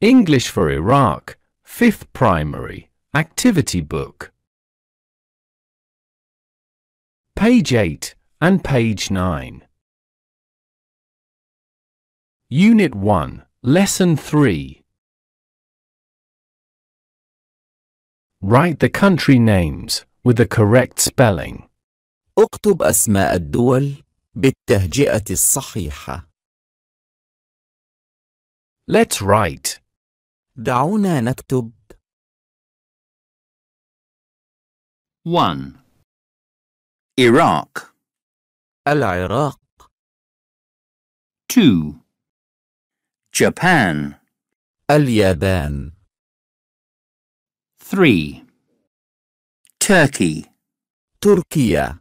English for Iraq, 5th Primary, Activity Book. Page 8 and page 9. Unit 1, Lesson 3. Write the country names with the correct spelling. اكتب أسماء الدول بالتهجئة الصحيحة. Let's write دعونا نكتب 1. Iraq العراق 2. Japan اليابان 3. Turkey تركيا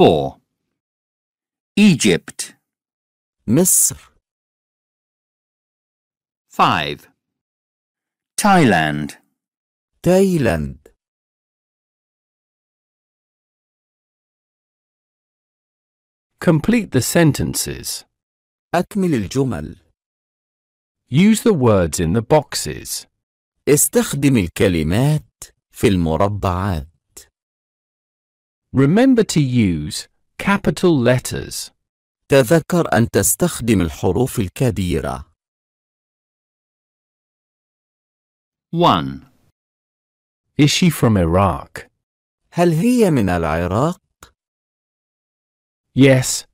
4. Egypt مصر 5. Thailand Thailand Complete the sentences. أكمل الجمل. Use the words in the boxes. استخدم الكلمات في المربعات. Remember to use capital letters. تذكر أن تستخدم الحروف الكبيرة. 1. Is she from Iraq? هل هي من العراق؟ Yes,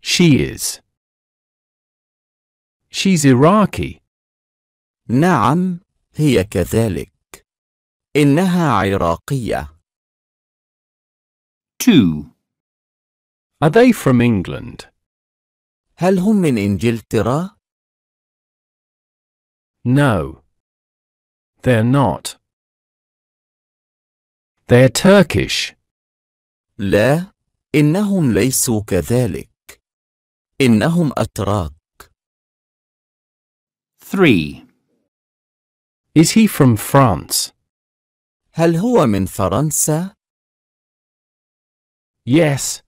she is. She's Iraqi. نعم، هي كذلك. إنها عراقية. 2. Are they from England? هل هم من إنجلترا؟ No. They're not. They're Turkish. لا, إنهم ليسوا كذلك. إنهم أتراك. 3. Is he from France? هل هو من فرنسا؟ Yes,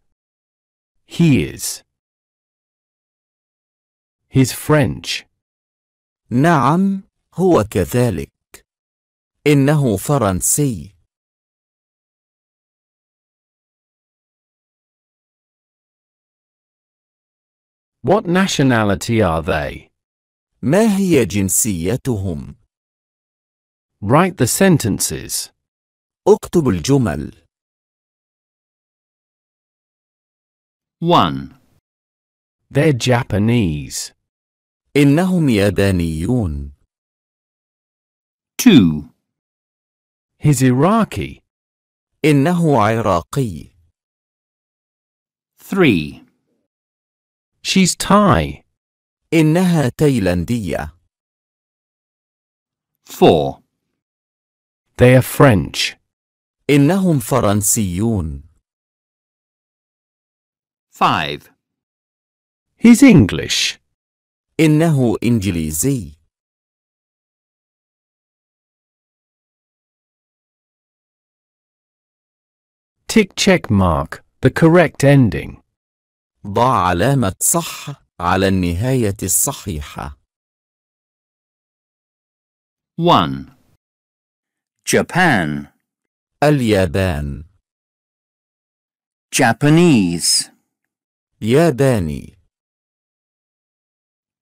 he is. He's French. نعم, هو كذلك. إنه فرنسي. What nationality are they? ما هي جنسيتهم؟ Write the sentences. اكتب الجمل. 1. They're Japanese. إنهم يابانيون. 2. He's Iraqi. إنه عراقي. 3. She's Thai. إنها تايلاندية. 4. They are French. إنهم فرنسيون. 5. He's English. إنه إنجليزي. Tick check mark, the correct ending. ضع علامة صح على النهاية الصحيحة. 1. Japan اليابان Japanese ياباني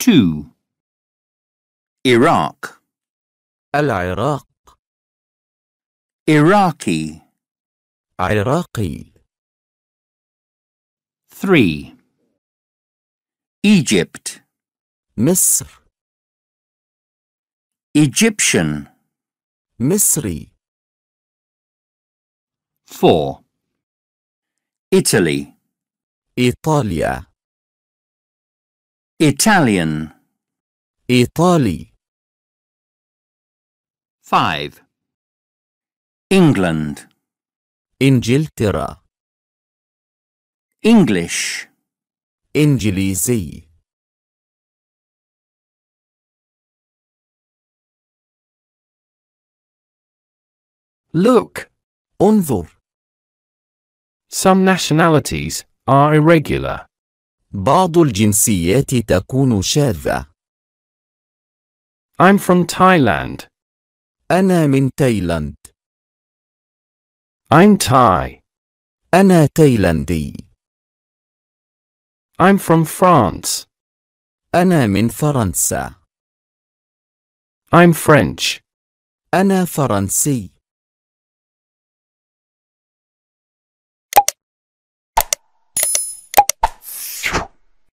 2. Iraq العراق Iraqi عراقي 3. Egypt مصر Egyptian مصري 4. Italy إيطاليا Italian إيطالي 5. England إنجلترا English إنجليزي Look انظر Some nationalities are irregular. بعض الجنسيات تكون شاذة. I'm from Thailand. أنا من تايلاند. I'm Thai. أنا تايلاندي. I'm from France. أنا من فرنسا. I'm French. أنا فرنسي.